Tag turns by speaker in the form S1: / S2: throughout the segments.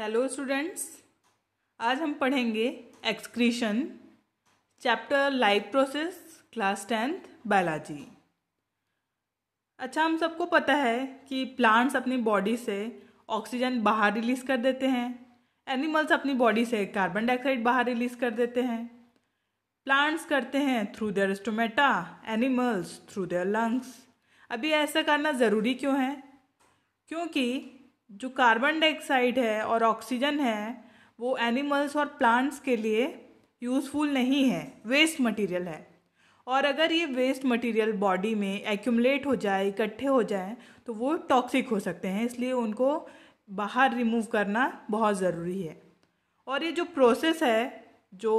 S1: hello students आज हम पढ़ेंगे excretion chapter life process class tenth biology अच्छा हम सबको पता है कि प्लांट्स अपनी बॉडी से ऑक्सीजन बाहर रिलीज़ कर देते हैं एनिमल्स अपनी बॉडी से कार्बन डाइऑक्साइड बाहर रिलीज़ कर देते हैं प्लांट्स करते हैं through their stomata animals through their lungs अभी ऐसा करना ज़रूरी क्यों है क्योंकि जो कार्बन डाइऑक्साइड है और ऑक्सीजन है वो एनिमल्स और प्लांट्स के लिए यूज़फुल नहीं है वेस्ट मटेरियल है और अगर ये वेस्ट मटेरियल बॉडी में एक्यूमलेट हो जाए इकट्ठे हो जाए तो वो टॉक्सिक हो सकते हैं इसलिए उनको बाहर रिमूव करना बहुत ज़रूरी है और ये जो प्रोसेस है जो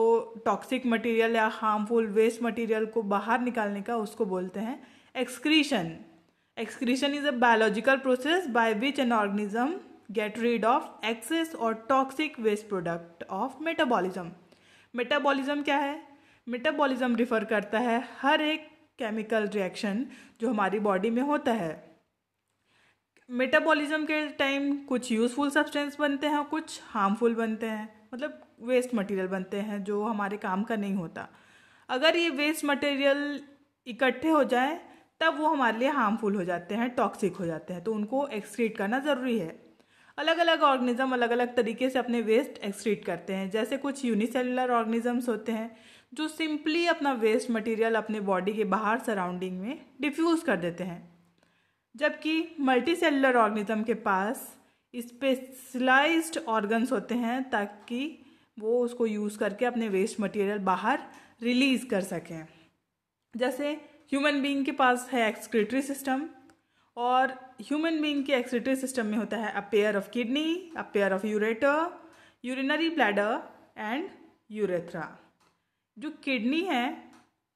S1: टॉक्सिक मटेरियल या हार्मफुल वेस्ट मटेरियल को बाहर निकालने का उसको बोलते हैं excretion excretion is a biological process by which an organism get rid of excess और toxic waste product of metabolism metabolism क्या है मेटाबॉलिज्म रिफर करता है हर एक केमिकल रिएक्शन जो हमारी बॉडी में होता है मेटाबॉलिज्म के टाइम कुछ यूज़फुल सब्सटेंस बनते हैं और कुछ हार्मफुल बनते हैं मतलब वेस्ट मटेरियल बनते हैं जो हमारे काम का नहीं होता अगर ये वेस्ट मटेरियल इकट्ठे हो जाए तब वो हमारे लिए हार्मफुल हो जाते हैं टॉक्सिक हो जाते हैं तो उनको एक्सक्रीट करना ज़रूरी है अलग अलग ऑर्गेनिज्म अलग अलग तरीके से अपने वेस्ट एक्सक्रीट करते हैं जैसे कुछ यूनिसेलुलर ऑर्गेनिजम्स होते हैं जो सिंपली अपना वेस्ट मटेरियल अपने बॉडी के बाहर सराउंडिंग में डिफ्यूज़ कर देते हैं जबकि मल्टी सेलुलर ऑर्गेनिज्म के पास स्पेशलाइज ऑर्गन्स होते हैं ताकि वो उसको यूज़ करके अपने वेस्ट मटेरियल बाहर रिलीज़ कर सकें जैसे ह्यूमन बीइंग के पास है एक्सक्रेटरी सिस्टम और ह्यूमन बीइंग के एक्सक्रेटरी सिस्टम में होता है a pair of kidney a pair of ureter urinary bladder and urethra जो किडनी है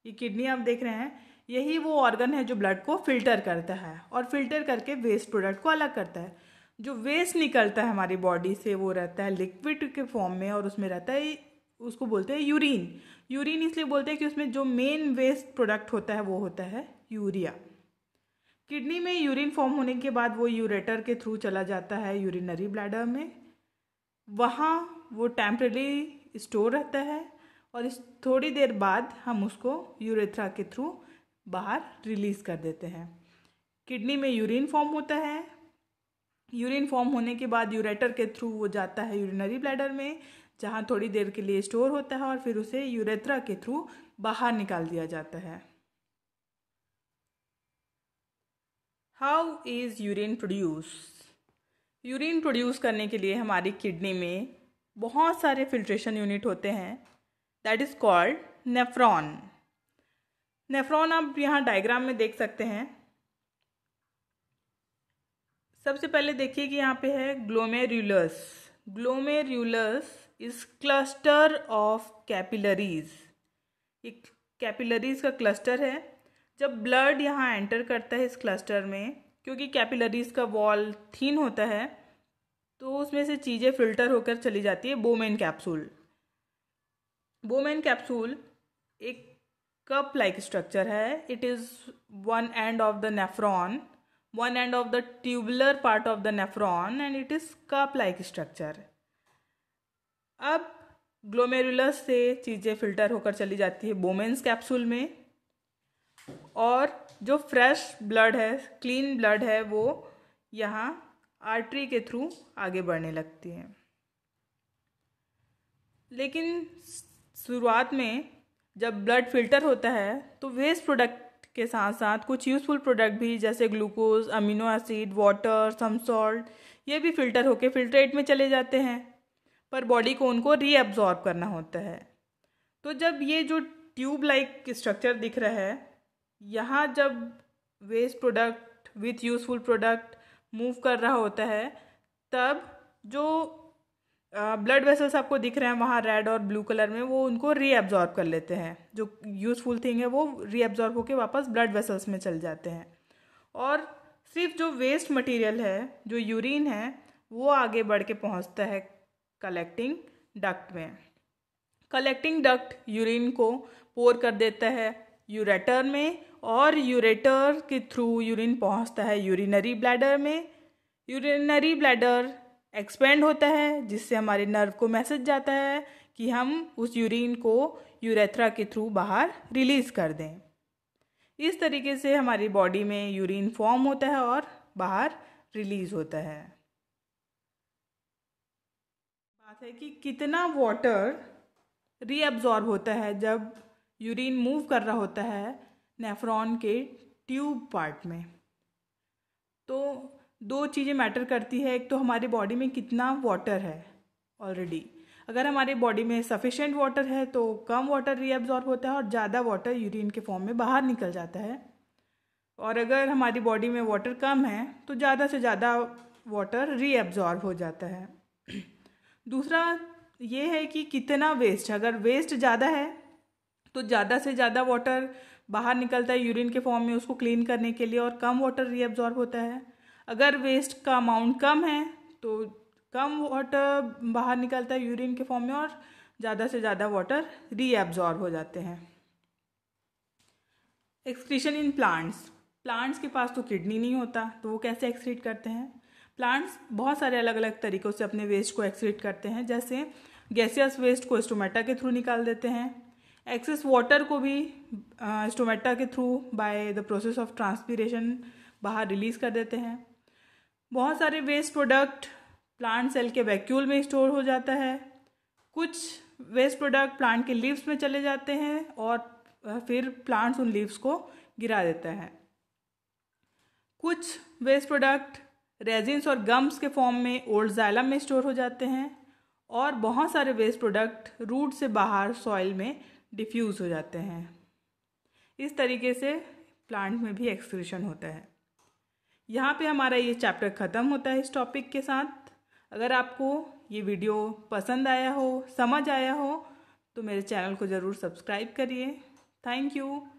S1: ये किडनी आप देख रहे हैं यही वो ऑर्गन है जो ब्लड को फिल्टर करता है और फिल्टर करके वेस्ट प्रोडक्ट को अलग करता है जो वेस्ट निकलता है हमारी बॉडी से वो रहता है लिक्विड के फॉर्म में और उसमें रहता है उसको बोलते हैं यूरिन यूरिन इसलिए बोलते हैं कि उसमें जो मेन वेस्ट प्रोडक्ट होता है वो होता है यूरिया किडनी में यूरिन फॉर्म होने के बाद वो यूरेटर के थ्रू चला जाता है यूरिनरी ब्लैडर में वहाँ वो टेम्परेली स्टोर रहता है और इस थोड़ी देर बाद हम उसको यूरेथ्रा के थ्रू बाहर रिलीज़ कर देते हैं किडनी में यूरिन फॉर्म होता है यूरिन फॉर्म होने के बाद यूरेटर के थ्रू वो जाता है यूरिनरी ब्लैडर में जहाँ थोड़ी देर के लिए स्टोर होता है और फिर उसे यूरेथ्रा के थ्रू बाहर निकाल दिया जाता है how is urine produce urine produce करने के लिए हमारी किडनी में बहुत सारे फिल्ट्रेशन यूनिट होते हैं that is called nephron nephron आप यहाँ डायग्राम में देख सकते हैं सबसे पहले देखिए कि यहाँ पे है glomerulus glomerulus is cluster of capillaries ये कैपिलरीज का क्लस्टर है जब ब्लड यहाँ एंटर करता है इस क्लस्टर में क्योंकि कैपिलरीज का वॉल थीन होता है तो उसमें से चीज़ें फिल्टर होकर चली जाती है बोमेन कैप्सूल बोमेन कैप्सूल एक कप लाइक स्ट्रक्चर है it is one end of the nephron one end of the tubular part of the nephron and it is cup like structure glomerulus से चीज़ें filter होकर चली जाती है बोमेंस capsule में और जो फ्रेश ब्लड है क्लीन ब्लड है वो यहाँ आर्टरी के थ्रू आगे बढ़ने लगती है लेकिन शुरुआत में जब ब्लड फिल्टर होता है तो वेस्ट प्रोडक्ट के साथ साथ कुछ यूज़फुल प्रोडक्ट भी जैसे glucose amino acid water some salt ये भी फिल्टर होके फिल्ट्रेट में चले जाते हैं पर बॉडी को उनको रीअब्जॉर्ब करना होता है तो जब ये जो ट्यूब लाइक स्ट्रक्चर दिख रहा है यहाँ जब waste product with useful product move कर रहा होता है तब जो ब्लड वेसल्स आपको दिख रहे हैं वहाँ रेड और ब्लू कलर में वो उनको रीअब्जॉर्ब कर लेते हैं जो यूज़फुल थिंग है वो रीअब्जॉर्ब होकर वापस ब्लड वेसल्स में चल जाते हैं और सिर्फ जो वेस्ट मटेरियल है जो यूरिन है वो आगे बढ़ के पहुँचता है कलेक्टिंग डक्ट में कलेक्टिंग डक्ट यूरिन को पोर कर देता है यूरेटर में और यूरेटर के थ्रू यूरिन पहुंचता है यूरिनरी ब्लैडर में यूरिनरी ब्लैडर एक्सपेंड होता है जिससे हमारे नर्व को मैसेज जाता है कि हम उस यूरिन को यूरेथ्रा के थ्रू बाहर रिलीज़ कर दें इस तरीके से हमारी बॉडी में यूरिन फॉर्म होता है और बाहर रिलीज़ होता है बात है कि कितना वाटर रीअब्जॉर्ब होता है जब यूरिन मूव कर रहा होता है नेफ्रॉन के ट्यूब पार्ट में तो दो चीज़ें मैटर करती है एक तो हमारे बॉडी में कितना वाटर है ऑलरेडी अगर हमारे बॉडी में सफिशेंट वाटर है तो कम वाटर रीअब्जॉर्ब होता है और ज़्यादा वाटर यूरिन के फॉर्म में बाहर निकल जाता है और अगर हमारी बॉडी में वाटर कम है तो ज़्यादा से ज़्यादा वाटर रीअब्जॉर्ब हो जाता है दूसरा ये है कि कितना वेस्ट अगर वेस्ट ज़्यादा है तो ज़्यादा से ज़्यादा वाटर बाहर निकलता है यूरिन के फॉर्म में उसको क्लीन करने के लिए और कम वाटर रीअब्जॉर्ब होता है अगर वेस्ट का अमाउंट कम है तो कम वाटर बाहर निकलता है यूरिन के फॉर्म में और ज़्यादा से ज़्यादा वाटर रीअब्जॉर्ब हो जाते हैं एक्सक्रीशन इन प्लांट्स प्लांट्स के पास तो किडनी नहीं होता तो वो कैसे एक्सक्रीट करते हैं प्लांट्स बहुत सारे अलग अलग तरीक़ों से अपने वेस्ट को एक्सीट करते हैं जैसे गैसियस वेस्ट को स्टोमेटा के थ्रू निकाल देते हैं एक्सेस वाटर को भी स्टोमेटा के through by the process of transpiration बाहर रिलीज़ कर देते हैं बहुत सारे वेस्ट प्रोडक्ट प्लांट सेल के वैक्यूल में स्टोर हो जाता है कुछ वेस्ट प्रोडक्ट प्लांट के लीव्स में चले जाते हैं और फिर प्लांट्स उन लीव्स को गिरा देता है कुछ वेस्ट प्रोडक्ट रेजिन्स और गम्स के फॉर्म में ओल्ड जाइलम में स्टोर हो जाते हैं और बहुत सारे वेस्ट प्रोडक्ट रूट से बाहर सॉइल में डिफ्यूज़ हो जाते हैं इस तरीके से प्लांट में भी एक्सक्रीशन होता है यहाँ पे हमारा ये चैप्टर ख़त्म होता है इस टॉपिक के साथ अगर आपको ये वीडियो पसंद आया हो समझ आया हो तो मेरे चैनल को ज़रूर सब्सक्राइब करिए थैंक यू